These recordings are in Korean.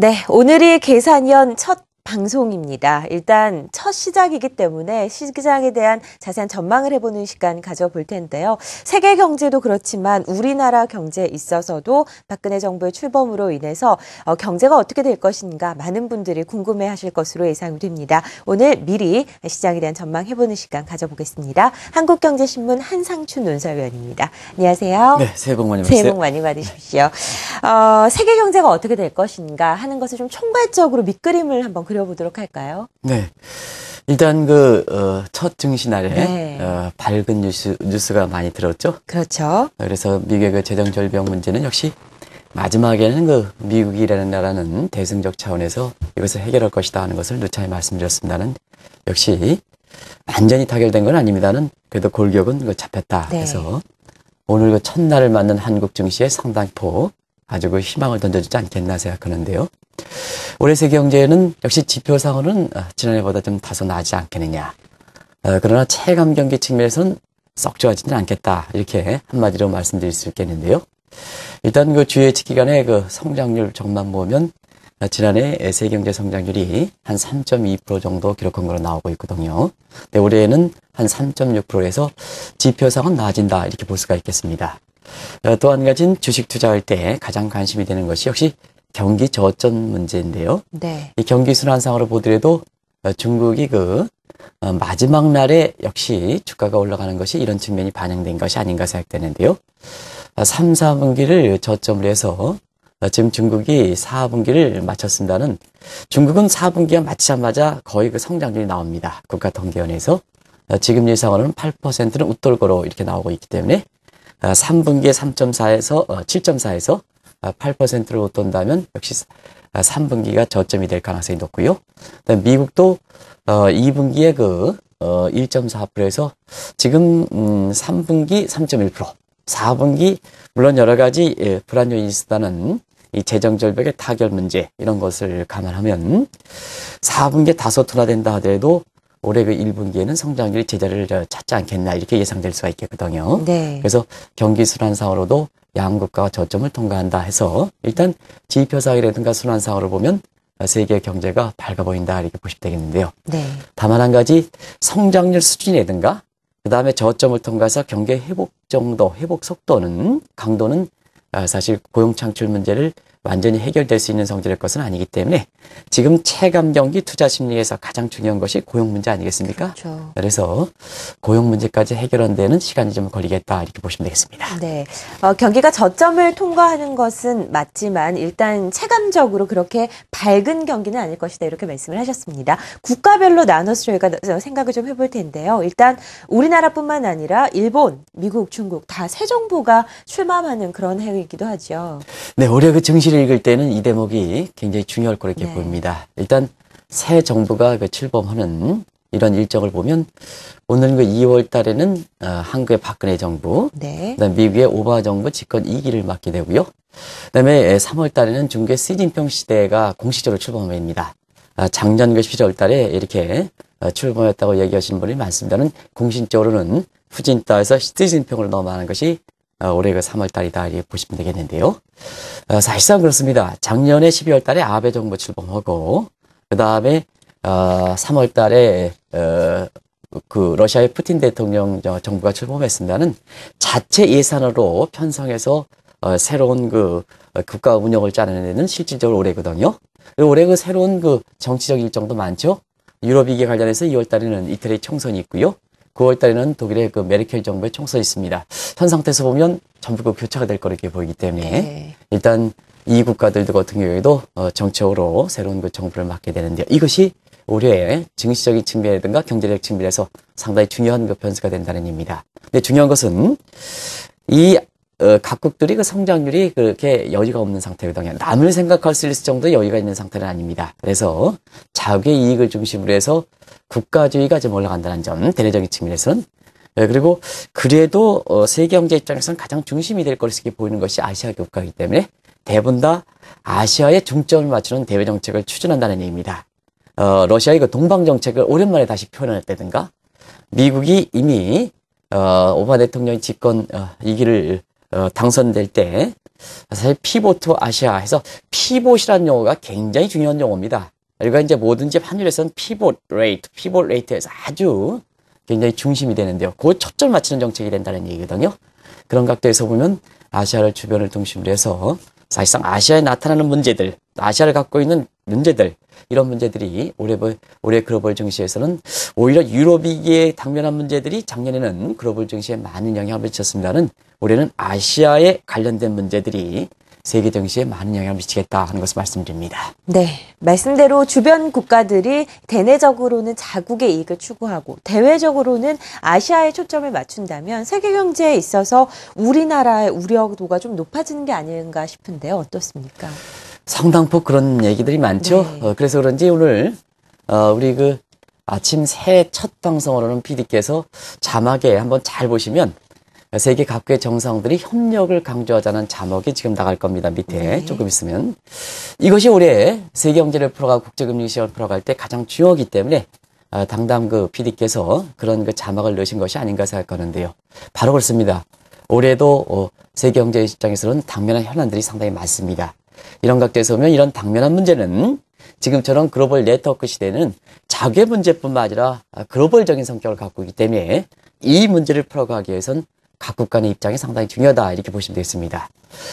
네, 오늘이 계산연첫 방송입니다. 일단 첫 시작이기 때문에 시장에 대한 자세한 전망을 해보는 시간 가져볼 텐데요. 세계 경제도 그렇지만 우리나라 경제에 있어서도 박근혜 정부의 출범으로 인해서 어, 경제가 어떻게 될 것인가 많은 분들이 궁금해 하실 것으로 예상됩니다. 오늘 미리 시장에 대한 전망 해보는 시간 가져보겠습니다. 한국경제신문 한상춘 논설위원입니다. 안녕하세요. 네, 새해 복 많이 받으세요. 새해 복 많이 받으십시오. 네. 어, 세계 경제가 어떻게 될 것인가 하는 것을 좀 총괄적으로 밑그림을 한번 그려 그려보도록 할까요? 네. 일단 그첫 어, 증시 날에 네. 어, 밝은 뉴스 뉴스가 많이 들었죠. 그렇죠. 그래서 미국의 그 재정 절벽 문제는 역시 마지막에는 그 미국이라는 나라는 대승적 차원에서 이것을 해결할 것이다 하는 것을 누차히 말씀드렸습니다는 역시 완전히 타결된 건 아닙니다는 그래도 골격은 그 잡혔다 네. 래서 오늘 그 첫날을 맞는 한국 증시의 상당히 포 아주 그 희망을 던져주지 않겠나 생각하는데요. 올해 세계 경제는 역시 지표 상으로는 어, 지난해보다 좀 다소 나아지지 않겠느냐. 어, 그러나 체감 경기 측면에서는 썩 좋아지는 않겠다. 이렇게 한마디로 말씀드릴 수 있겠는데요. 일단 그주의 예측 기간의 그 성장률 정만 보면 어, 지난해 세계 경제 성장률이 한 3.2% 정도 기록한 걸로 나오고 있거든요. 근 올해에는 한 3.6%에서 지표상은 나아진다 이렇게 볼 수가 있겠습니다. 또 한 가지는 주식 투자할 때 가장 관심이 되는 것이 역시 경기 저전 문제인데요. 네. 이 경기 순환상으로 보더라도 어, 중국이 그 어, 마지막 날에 역시 주가가 올라가는 것이 이런 측면이 반영된 것이 아닌가 생각되는데요. 3, 어, 4분기를 저점으로 해서 지금 중국이 4분기를 마쳤습니다는 중국은 4분기가 마치자마자 거의 그 성장률이 나옵니다. 국가통계원에서 지금 예상으로는 8%는 웃돌고로 이렇게 나오고 있기 때문에 3분기에 3.4에서 7.4에서 8%를 아, 웃돈다면 역시 3분기가 아, 저점이 될 가능성이 높고요. 그다음 미국도 2분기에 어, 그 1.4%에서 어, 지금 3분기 3.1%, 4분기 물론 여러 가지 불안 요인이 있다는 이 재정 절벽의 타결 문제 이런 것을 감안하면 4분기에 다소 둔화된다 하더라도 올해 그 1분기에는 성장률이 제자리를 찾지 않겠나 이렇게 예상될 수가 있겠거든요. 네. 그래서 경기 순환상으로도 양극화가 저점을 통과한다 해서 일단 지표상이라든가 순환상으로 보면 세계 경제가 밝아 보인다 이렇게 보시면 되겠는데요. 네. 다만 한 가지 성장률 수준이라든가 그다음에 저점을 통과해서 경제 회복 정도, 회복 속도는 강도는 아, 사실 고용 창출 문제를 완전히 해결될 수 있는 성질일 것은 아니기 때문에 지금 체감 경기 투자 심리에서 가장 중요한 것이 고용 문제 아니겠습니까? 그렇죠. 그래서 고용 문제까지 해결하는 데는 시간이 좀 걸리겠다 이렇게 보시면 되겠습니다. 네. 어, 경기가 저점을 통과하는 것은 맞지만 일단 체감적으로 그렇게 밝은 경기는 아닐 것이다 이렇게 말씀을 하셨습니다. 국가별로 나눠서 저희가 생각을 좀 해볼 텐데요. 일단 우리나라뿐만 아니라 일본, 미국, 중국 다 새 정부가 출마하는 그런 해외이기도 하죠. 네, 올해 그 증시 공시를 읽을 때는 이 대목이 굉장히 중요할 거 이렇게 네. 보입니다. 일단 새 정부가 그 출범하는 이런 일정을 보면 오늘 그 2월 달에는 어, 한국의 박근혜 정부, 네. 그다음 미국의 오바마 정부 집권 2기를 맡게 되고요. 그다음에 3월 달에는 중국의 시진핑 시대가 공식적으로 출범합니다. 아, 작년 그 11월 달에 이렇게 어, 출범했다고 얘기하신 분이 많습니다는 공식적으로는 후진타에서 시진핑으로 넘어가는 것이 어, 올해가 3월달이다 이렇게 보시면 되겠는데요. 어, 사실상 그렇습니다. 작년에 12월달에 아베 정부 출범하고 그 다음에 3월달에 어, 그 러시아의 푸틴 대통령 정부가 출범했습니다는 자체 예산으로 편성해서 새로운 그 국가 운영을 짜는 내 데는 실질적으로 올해거든요. 올해 그 새로운 그 정치적 일정도 많죠. 유럽 이기 관련해서 2월 달에는 이태리 총선이 있고요. 9월 달에는 독일의 그 메르켈 정부의 총선이 있습니다. 현 상태에서 보면 전부 교차가될거라고 보이기 때문에 네. 일단 이 국가들 도 같은 경우에도 어, 정책으로 새로운 그 정부를 맡게 되는데요. 이것이 올해의 증시적인 측면이라든가 경제적 측면에서 상당히 중요한 그 변수가 된다는 얘기입니다. 근데 중요한 것은 이 어, 각국들이 그 성장률이 그렇게 여유가 없는 상태거든요. 남을 생각할 수 있을 정도의 여유가 있는 상태는 아닙니다. 그래서 자국의 이익을 중심으로 해서 국가주의가 좀 올라간다는 점, 대내적인 측면에서는 네, 그리고 그래도 어, 세계 경제 입장에서는 가장 중심이 될 것이게 보이는 것이 아시아 국가이기 때문에 대부분 다 아시아에 중점을 맞추는 대외 정책을 추진한다는 얘기입니다. 어, 러시아의 그 동방 정책을 오랜만에 다시 표현했다든가 미국이 이미 어, 오바 대통령이 집권 어, 이기를 어, 당선될 때 사실 피보트 아시아 해서 피봇이라는 용어가 굉장히 중요한 용어입니다. 그러니까 이제 뭐든지 환율에서는 피봇 레이트, 피봇 레이트에서 아주 굉장히 중심이 되는데요. 그 초점 맞추는 정책이 된다는 얘기거든요. 그런 각도에서 보면 아시아를 주변을 중심으로 해서 사실상 아시아에 나타나는 문제들, 아시아를 갖고 있는 문제들 이런 문제들이 올해 올해 글로벌 증시에서는 오히려 유럽이기에 당면한 문제들이 작년에는 글로벌 증시에 많은 영향을 미쳤습니다는 올해는 아시아에 관련된 문제들이 세계 정시에 많은 영향을 미치겠다 하는 것을 말씀드립니다. 네. 말씀대로 주변 국가들이 대내적으로는 자국의 이익을 추구하고 대외적으로는 아시아에 초점을 맞춘다면 세계 경제에 있어서 우리나라의 우려도가 좀 높아지는 게 아닌가 싶은데요. 어떻습니까? 상당포 그런 얘기들이 많죠. 네. 어, 그래서 그런지 오늘 어, 우리 그 아침 새해 첫 방송으로는 PD께서 자막에 한번 잘 보시면 세계 각국의 정상들이 협력을 강조하자는 자막이 지금 나갈 겁니다. 밑에 네. 조금 있으면 이것이 올해 세계 경제를 풀어가 국제금융 시장을 풀어갈 때 가장 중요하기 때문에 어, 아, 당당 그 PD께서 그런 그 자막을 넣으신 것이 아닌가 생각하는데요. 바로 그렇습니다. 올해도 어, 세계 경제 입장에서는 당면한 현안들이 상당히 많습니다. 이런 각도에서 보면 이런 당면한 문제는 지금처럼 글로벌 네트워크 시대는 자괴 문제뿐만 아니라 글로벌적인 성격을 갖고 있기 때문에 이 문제를 풀어가기 위해선 각국 간의 입장이 상당히 중요하다 이렇게 보시면 되겠습니다.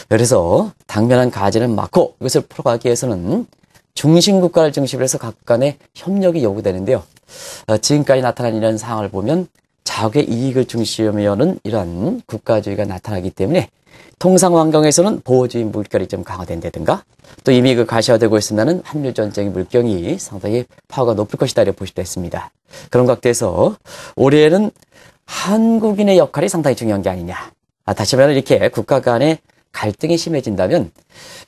그래서 당면한 과제는 맞고 이것을 풀어가기 위해서는 중심국가를 중심으로 해서 각국 간의 협력이 요구되는데요. 어, 지금까지 나타난 이런 상황을 보면 자국의 이익을 중심으로하면은이한 국가주의가 나타나기 때문에 통상 환경에서는 보호주의 물결이 좀 강화된다든가 또 이미 그 가시화되고 있으면 한일전쟁의 물경이 상당히 파워가 높을 것이다 이렇게 보시도 했습니다. 그런 각도에서 올해에는 한국인의 역할이 상당히 중요한 게 아니냐. 아, 다시 말하면 이렇게 국가 간의 갈등이 심해진다면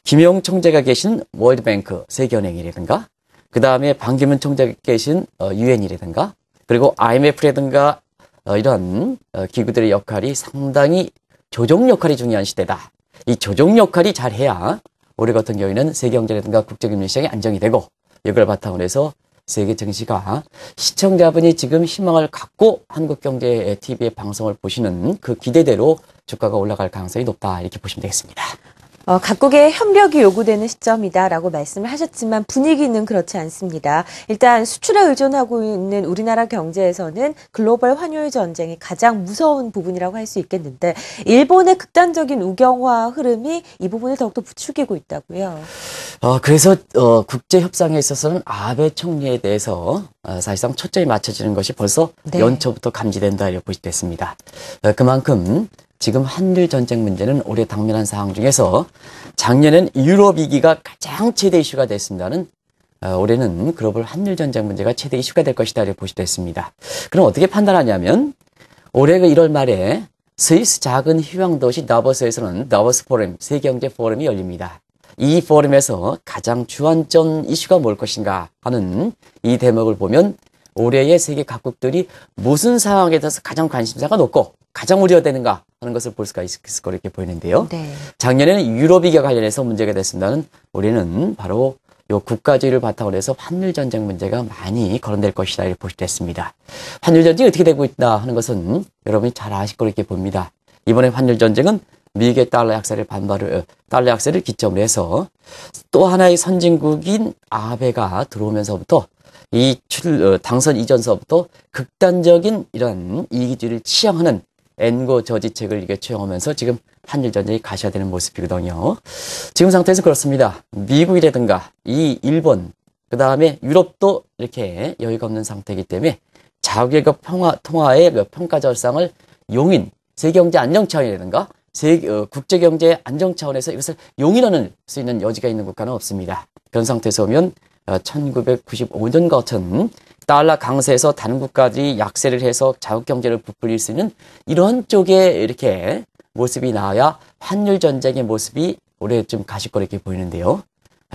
김영 총재가 계신 월드뱅크 세계은행이라든가 그 다음에 방기문 총재가 계신 어, 유엔이라든가 그리고 IMF라든가 어, 이런 어, 기구들의 역할이 상당히 조정 역할이 중요한 시대다. 이 조정 역할이 잘해야 우리 같은 경우에는 세계 경제라든가 국제 금융 시장이 안정이 되고 이걸 바탕으로 해서 세계 정시가 시청자분이 지금 희망을 갖고 한국 경제 TV의 방송을 보시는 그 기대대로 주가가 올라갈 가능성이 높다 이렇게 보시면 되겠습니다. 어, 각국의 협력이 요구되는 시점이다라고 말씀을 하셨지만 분위기는 그렇지 않습니다. 일단 수출에 의존하고 있는 우리나라 경제에서는 글로벌 환율 전쟁이 가장 무서운 부분이라고 할 수 있겠는데 일본의 극단적인 우경화 흐름이 이 부분을 더욱더 부추기고 있다고요. 어, 그래서 어, 국제 협상에 있어서는 아베 총리에 대해서 어, 사실상 초점이 맞춰지는 것이 벌써 네. 연초부터 감지된다 이렇게 보시됐습니다. 어, 그만큼 지금 한일 전쟁 문제는 올해 당면한 사항 중에서 작년엔 유럽 위기가 가장 최대 이슈가 됐습니다는 어, 올해는 글로벌 한일 전쟁 문제가 최대 이슈가 될 것이다 이렇게 보시됐습니다. 그럼 어떻게 판단하냐면 올해 그 1월 말에 스위스 작은 휴양 도시 나버스에서는 나버스 포럼 세계 경제 포럼이 열립니다. 이 포럼에서 가장 주안점 이슈가 뭘 것인가 하는 이 대목을 보면 올해의 세계 각국들이 무슨 상황에 대해서 가장 관심사가 높고 가장 우려되는가 하는 것을 볼 수가 있을 거라고 이렇게 보이는데요. 네. 작년에는 유럽이기 관련해서 문제가 됐습니다는 우리는 바로 요 국가주의를 바탕으로 해서 환율 전쟁 문제가 많이 거론될 것이다 이렇게 보시됐습니다. 환율 전쟁이 어떻게 되고 있다 하는 것은 여러분이 잘 아실 거라고 이렇게 봅니다. 이번에 환율 전쟁은 미국의 달러 약세를 반발을 어, 달러 약세를 기점으로 해서 또 하나의 선진국인 아베가 들어오면서부터 이 출, 어, 당선 이전서부터 극단적인 이런 이기주의를 취향하는 엔고 저지책을 이게 채용하면서 지금 한일전쟁이 가셔야 되는 모습이거든요. 지금 상태에서 그렇습니다. 미국이라든가 이 일본, 그 다음에 유럽도 이렇게 여유가 없는 상태이기 때문에 자국의 평화, 통화의 평가 절상을 용인, 세계경제 안정 차원이라든가 세 어, 국제경제 안정 차원에서 이것을 용인하는 수 있는 여지가 있는 국가는 없습니다. 그런 상태에서 보면 1995년 어, 같은 달러 강세에서 다른 국가들이 약세를 해서 자국 경제를 부풀릴 수 있는 이런 쪽에 이렇게 모습이 나와야 환율 전쟁의 모습이 올해 좀가시거 이렇게 보이는데요.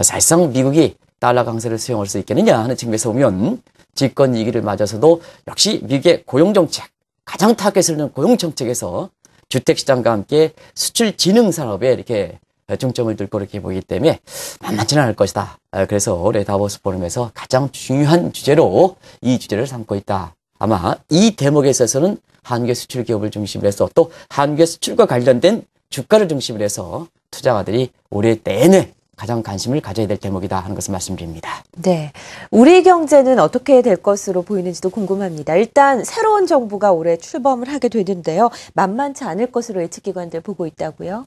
사실상 미국이 달러 강세를 수용할 수 있겠느냐 하는 측면에서 보면 집권 위기를 맞아서도 역시 미국의 고용 정책 가장 타겟을 는 고용 정책에서 주택 시장과 함께 수출 진흥 산업에 이렇게 중점을 둘 거로 이렇게 보기 때문에 만만치는 않을 것이다. 아, 그래서 올해 다보스 포럼에서 가장 중요한 주제로 이 주제를 삼고 있다. 아마 이 대목에 있어서는 한계 수출 기업을 중심으로 해서 또한계 수출과 관련된 주가를 중심으로 해서 투자가들이 올해 내내 가장 관심을 가져야 될 대목이다 하는 것을 말씀드립니다. 네. 우리 경제는 어떻게 될 것으로 보이는지도 궁금합니다. 일단 새로운 정부가 올해 출범을 하게 되는데요. 만만치 않을 것으로 예측기관들 보고 있다고요?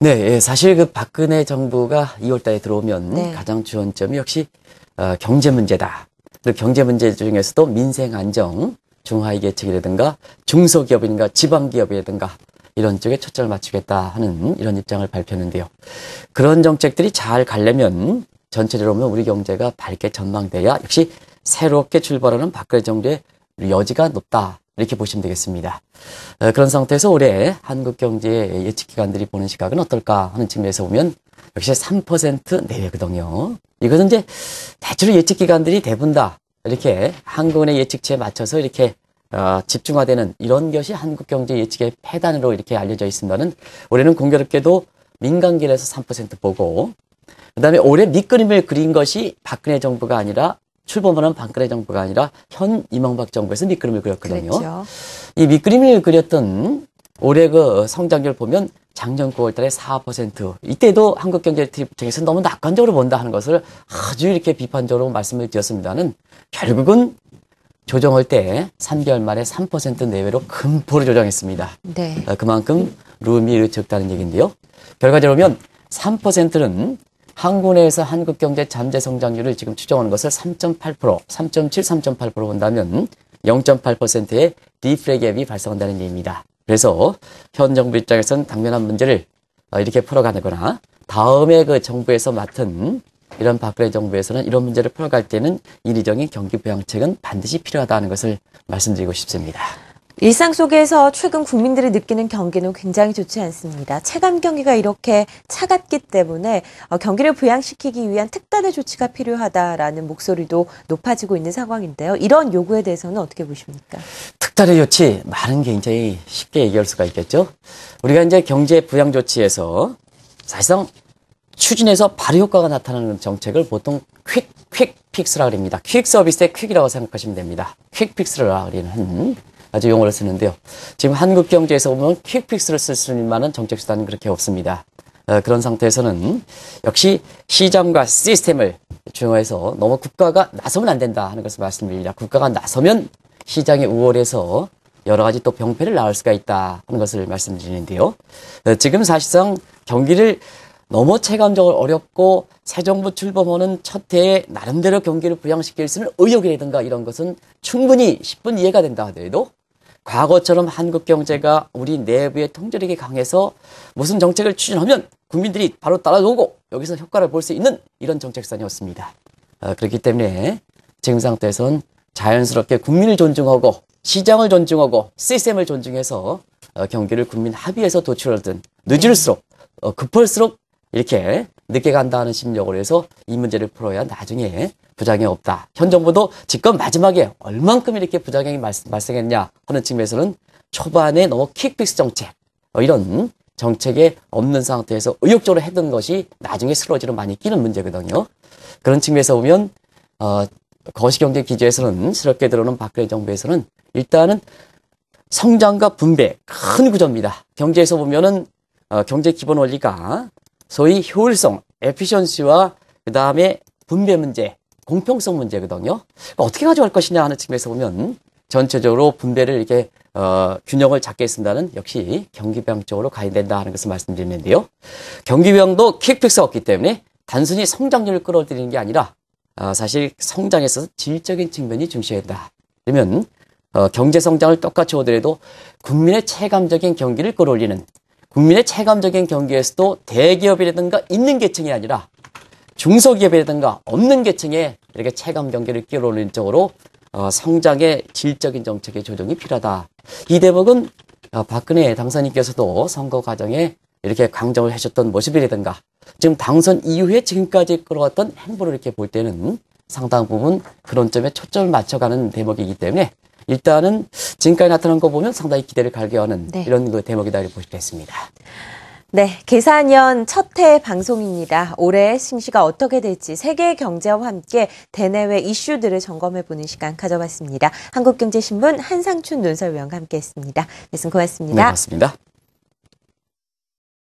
네. 예, 사실 그 박근혜 정부가 2월 달에 들어오면 네. 가장 주원점이 역시 어, 경제 문제다. 경제 문제 중에서도 민생 안정, 중하위 계측이라든가 중소기업인가 지방기업이라든가 이런 쪽에 초점을 맞추겠다 하는 이런 입장을 발표했는데요. 그런 정책들이 잘 가려면 전체적으로 보면 우리 경제가 밝게 전망돼야 역시 새롭게 출발하는 박근혜 정부의 여지가 높다. 이렇게 보시면 되겠습니다. 어, 그런 상태에서 올해 한국 경제의 예측 기관들이 보는 시각은 어떨까 하는 측면에서 보면 역시 3% 내외거든요. 이것은 이제 대체로 예측 기관들이 대분 다 이렇게 한국은행 예측치에 맞춰서 이렇게 아, 집중화되는 이런 것이 한국 경제 예측의 폐단으로 이렇게 알려져 있습니다는 올해는 공교롭게도 민간길에서 3% 보고 그다음에 올해 밑그림을 그린 것이 박근혜 정부가 아니라 출범하는 박근혜 정부가 아니라 현 이명박 정부에서 밑그림을 그렸거든요. 그랬죠. 이 밑그림을 그렸던 올해 그 성장률 보면 작년 9월 달에 4% 이때도 한국 경제 입장에서 너무 낙관적으로 본다 하는 것을 아주 이렇게 비판적으로 말씀을 드렸습니다는 결국은 조정할 때 3개월 만에 3% 내외로 금포를 조정했습니다. 네. 아, 그만큼 룸이 일어다는 얘기인데요. 결과적으로 보면 3%는 한국에서 한국 경제 잠재 성장률을 지금 추정하는 것을 3.8%, 3.7, 3.8% 본다면 0.8%의 디프레 갭이 발생한다는 얘기입니다. 그래서 현 정부 입장에서는 당면한 문제를 아, 이렇게 풀어가거나 다음에 그 정부에서 맡은 이런 박근혜 정부에서는 이런 문제를 풀어갈 때는 인위적인 경기 부양책은 반드시 필요하다는 것을 말씀드리고 싶습니다. 일상 속에서 최근 국민들이 느끼는 경기는 굉장히 좋지 않습니다. 체감 경기가 이렇게 차갑기 때문에 어, 경기를 부양시키기 위한 특단의 조치가 필요하다라는 목소리도 높아지고 있는 상황인데요. 이런 요구에 대해서는 어떻게 보십니까? 특단의 조치 많은 굉장히 쉽게 얘기할 수가 있겠죠. 우리가 이제 경제 부양 조치에서 사실상 추진해서 바로 효과가 나타나는 정책을 보통 퀵, 퀵 픽스라 그럽니다. 퀵 서비스의 퀵이라고 생각하시면 됩니다. 퀵 픽스라 그리는 아주 용어를 쓰는데요. 지금 한국 경제에서 보면 퀵 픽스를 쓸 수 있는 만한 정책 수단은 그렇게 없습니다. 어, 그런 상태에서는 역시 시장과 시스템을 중요해서 너무 국가가 나서면 안 된다 하는 것을 말씀드립니다. 국가가 나서면 시장이 우월해서 여러 가지 또 병폐를 낳을 수가 있다 하는 것을 말씀드리는데요. 어, 지금 사실상 경기를 너무 체감적으로 어렵고 새 정부 출범하는 첫 해에 나름대로 경기를 부양시킬 수 있는 의욕이라든가 이런 것은 충분히 10분 이해가 된다 하더라도 과거처럼 한국 경제가 우리 내부의 통제력이 강해서 무슨 정책을 추진하면 국민들이 바로 따라오고 여기서 효과를 볼 수 있는 이런 정책산이었습니다. 아, 그렇기 때문에 지금 상태에선 자연스럽게 국민을 존중하고 시장을 존중하고 시스템을 존중해서 어, 경기를 국민 합의해서 도출하든 늦을수록 어, 급할수록 이렇게 늦게 간다는 심력으로 해서 이 문제를 풀어야 나중에 부작용이 없다. 현 정부도 지금 마지막에 얼만큼 이렇게 부작용이 발생했냐 하는 측면에서는 초반에 너무 킥픽스 정책 뭐 이런 정책에 없는 상태에서 의욕적으로 했던 것이 나중에 슬러지로 많이 끼는 문제거든요. 그런 측면에서 보면 어, 거시경제 기조에서는 새롭게 들어오는 박근혜 정부에서는 일단은 성장과 분배 큰 구조입니다. 경제에서 보면은 어, 경제 기본 원리가 소위 효율성, 에피션시와 그 다음에 분배 문제, 공평성 문제거든요. 그러니까 어떻게 가져갈 것이냐 하는 측면에서 보면 전체적으로 분배를 이렇게 어, 균형을 잡게 했습다는 역시 경기병 쪽으로 가야 된다 하는 것을 말씀드리는데요. 경기병도 퀵픽스가 없기 때문에 단순히 성장률을 끌어들이는 게 아니라 어, 사실 성장에 있어서 질적인 측면이 중시된다. 그러면 어, 경제 성장을 똑같이 오더라도 국민의 체감적인 경기를 끌어올리는 국민의 체감적인 경기에서도 대기업이라든가 있는 계층이 아니라 중소기업이라든가 없는 계층에 이렇게 체감 경기를 끼어올리는 쪽으로 어, 성장의 질적인 정책의 조정이 필요하다. 이 대목은 어, 박근혜 당선인께서도 선거 과정에 이렇게 강정을 하셨던 모습이라든가 지금 당선 이후에 지금까지 끌어왔던 행보를 이렇게 볼 때는 상당 부분 그런 점에 초점을 맞춰가는 대목이기 때문에 일단은 지금까지 나타난 거 보면 상당히 기대를 갈게 하는 네. 이런 그 대목이다 이렇게 보시수 있습니다. 네, 계산년 첫 해 방송입니다. 올해 심시가 어떻게 될지 세계 경제와 함께 대내외 이슈들을 점검해 보는 시간 가져봤습니다. 한국경제신문 한상춘 논설위원과 함께했습니다. 말씀 고맙습니다. 네, 고맙습니다.